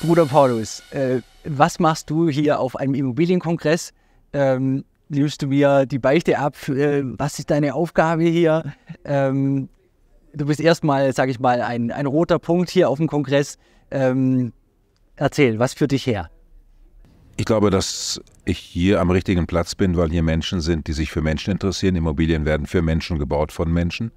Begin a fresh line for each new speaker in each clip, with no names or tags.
Bruder Paulus, äh, was machst du hier auf einem Immobilienkongress? Ähm, nimmst du mir die Beichte ab? Äh, was ist deine Aufgabe hier? Ähm, du bist erstmal, sage ich mal, ein, ein, roter Punkt hier auf dem Kongress. Ähm, erzähl, was führt dich her?
Ich glaube, dass ich hier am richtigen Platz bin, weil hier Menschen sind, die sich für Menschen interessieren. Immobilien werden für Menschen gebaut von Menschen.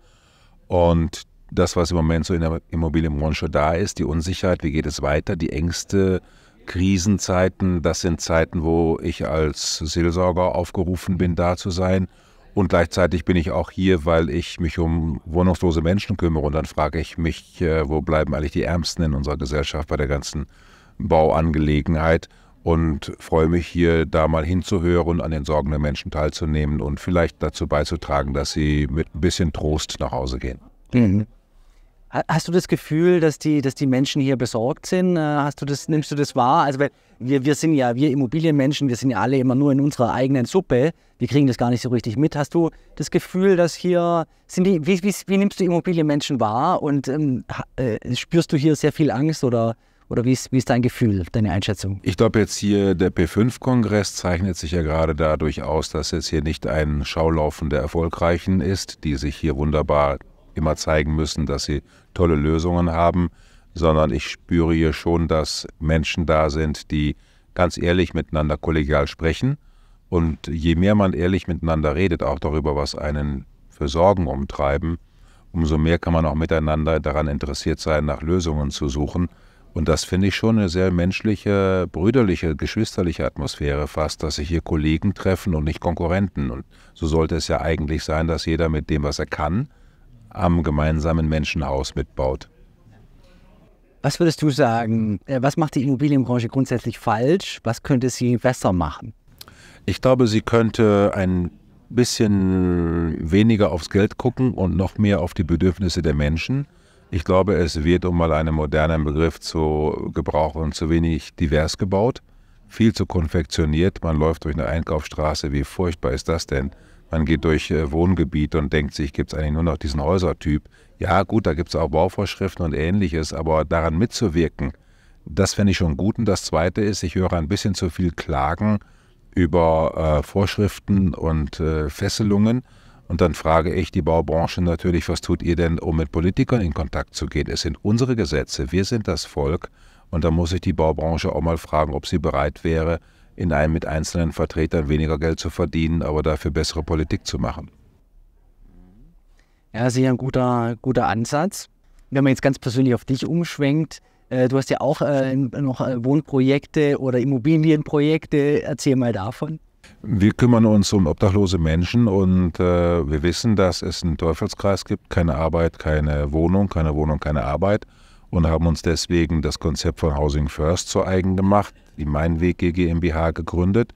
Und das, was im Moment so in der Immobilienbranche da ist, die Unsicherheit, wie geht es weiter, die Ängste, Krisenzeiten, das sind Zeiten, wo ich als Seelsorger aufgerufen bin, da zu sein. Und gleichzeitig bin ich auch hier, weil ich mich um wohnungslose Menschen kümmere. Und dann frage ich mich, äh, wo bleiben eigentlich die Ärmsten in unserer Gesellschaft bei der ganzen Bauangelegenheit? Und freue mich hier, da mal hinzuhören, an den Sorgen der Menschen teilzunehmen und vielleicht dazu beizutragen, dass sie mit ein bisschen Trost nach Hause gehen.
Mhm. Hast du das Gefühl, dass die, dass die Menschen hier besorgt sind? Äh, hast du das, nimmst du das wahr? Also wir, wir sind ja, wir Immobilienmenschen, wir sind ja alle immer nur in unserer eigenen Suppe. Wir kriegen das gar nicht so richtig mit. Hast du das Gefühl, dass hier, sind die, wie, wie, wie nimmst du Immobilienmenschen wahr und ähm, äh, spürst du hier sehr viel Angst oder, oder wie ist, wie ist dein Gefühl, deine Einschätzung?
Ich glaube jetzt hier, der P5-Kongress zeichnet sich ja gerade dadurch aus, dass es hier nicht ein Schaulaufen der Erfolgreichen ist, die sich hier wunderbar immer zeigen müssen, dass sie tolle Lösungen haben, sondern ich spüre hier schon, dass Menschen da sind, die ganz ehrlich miteinander kollegial sprechen. Und je mehr man ehrlich miteinander redet, auch darüber, was einen für Sorgen umtreiben, umso mehr kann man auch miteinander daran interessiert sein, nach Lösungen zu suchen. Und das finde ich schon eine sehr menschliche, brüderliche, geschwisterliche Atmosphäre fast, dass sich hier Kollegen treffen und nicht Konkurrenten. Und so sollte es ja eigentlich sein, dass jeder mit dem, was er kann, am gemeinsamen Menschenhaus mitbaut. Was würdest du sagen,
äh, was macht die Immobilienbranche grundsätzlich falsch? Was könnte sie besser machen?
Ich glaube, sie könnte ein bisschen weniger aufs Geld gucken und noch mehr auf die Bedürfnisse der Menschen. Ich glaube, es wird, um mal einen modernen Begriff zu gebrauchen, zu wenig divers gebaut, viel zu konfektioniert. Man läuft durch eine Einkaufsstraße, wie furchtbar ist das denn? Man geht durch äh, Wohngebiet und denkt sich, gibt es eigentlich nur noch diesen Häusertyp. Ja, gut, da gibt es auch Bauvorschriften und ähnliches, aber daran mitzuwirken, das fände ich schon gut. Und das Zweite ist, ich höre ein bisschen zu viel Klagen über äh, Vorschriften und äh, Fesselungen. Und dann frage ich die Baubranche natürlich, was tut ihr denn, um mit Politikern in Kontakt zu gehen? Es sind unsere Gesetze, wir sind das Volk. Und da muss ich die Baubranche auch mal fragen, ob sie bereit wäre, in einem mit einzelnen Vertretern weniger Geld zu verdienen, aber dafür bessere Politik zu machen.
Ja, sehr ein guter, guter Ansatz. Wenn man jetzt ganz persönlich auf dich umschwenkt, äh, du hast ja auch äh, noch äh, Wohnprojekte oder Immobilienprojekte. Erzähl mal davon.
Wir kümmern uns um obdachlose Menschen und äh, wir wissen, dass es einen Teufelskreis gibt. Keine Arbeit, keine Wohnung, keine Wohnung, keine Arbeit. Und haben uns deswegen das Konzept von Housing First zu eigen gemacht die Meinweg GmbH gegründet,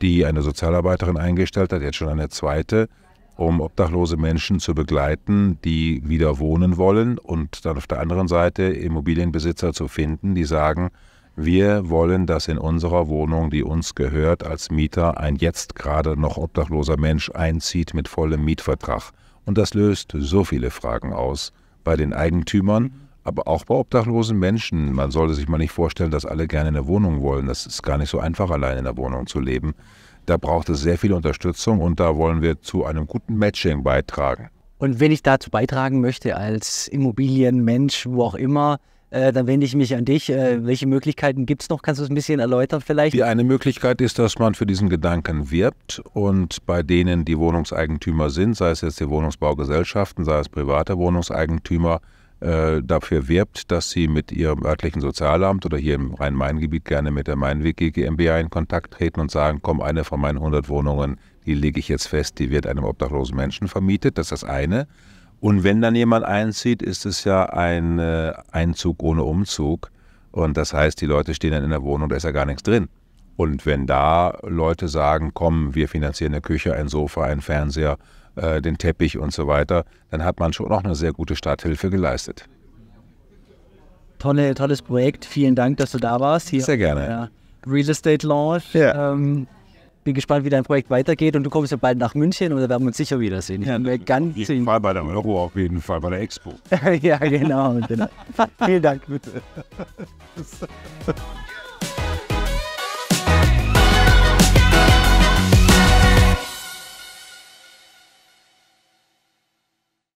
die eine Sozialarbeiterin eingestellt hat, jetzt schon eine zweite, um obdachlose Menschen zu begleiten, die wieder wohnen wollen und dann auf der anderen Seite Immobilienbesitzer zu finden, die sagen, wir wollen, dass in unserer Wohnung, die uns gehört, als Mieter ein jetzt gerade noch obdachloser Mensch einzieht mit vollem Mietvertrag. Und das löst so viele Fragen aus bei den Eigentümern aber auch bei obdachlosen Menschen. Man sollte sich mal nicht vorstellen, dass alle gerne eine Wohnung wollen. Das ist gar nicht so einfach, allein in der Wohnung zu leben. Da braucht es sehr viel Unterstützung und da wollen wir zu einem guten Matching beitragen. Und wenn ich dazu beitragen
möchte, als Immobilienmensch, wo auch immer, äh, dann wende ich mich an dich. Äh, welche Möglichkeiten gibt es noch? Kannst du es ein bisschen erläutern vielleicht? Die
eine Möglichkeit ist, dass man für diesen Gedanken wirbt und bei denen, die Wohnungseigentümer sind, sei es jetzt die Wohnungsbaugesellschaften, sei es private Wohnungseigentümer, äh, dafür wirbt, dass sie mit ihrem örtlichen Sozialamt oder hier im Rhein-Main-Gebiet gerne mit der Mainweg GmbH in Kontakt treten und sagen, komm, eine von meinen 100 Wohnungen, die lege ich jetzt fest, die wird einem obdachlosen Menschen vermietet. Das ist das eine. Und wenn dann jemand einzieht, ist es ja ein äh, Einzug ohne Umzug. Und das heißt, die Leute stehen dann in der Wohnung, da ist ja gar nichts drin. Und wenn da Leute sagen, komm, wir finanzieren eine Küche, ein Sofa, einen Fernseher, äh, den Teppich und so weiter, dann hat man schon auch eine sehr gute Starthilfe geleistet.
Tolle, tolles Projekt. Vielen Dank, dass du da warst. Hier sehr gerne. Real Estate Launch. Ja. Ähm, bin gespannt, wie dein Projekt weitergeht und du kommst ja bald nach München und da werden wir uns sicher wiedersehen. ja, bin ganz auf jeden Fall bei der Euro, auf jeden
Fall bei der Expo.
ja, genau. genau. Vielen Dank, bitte.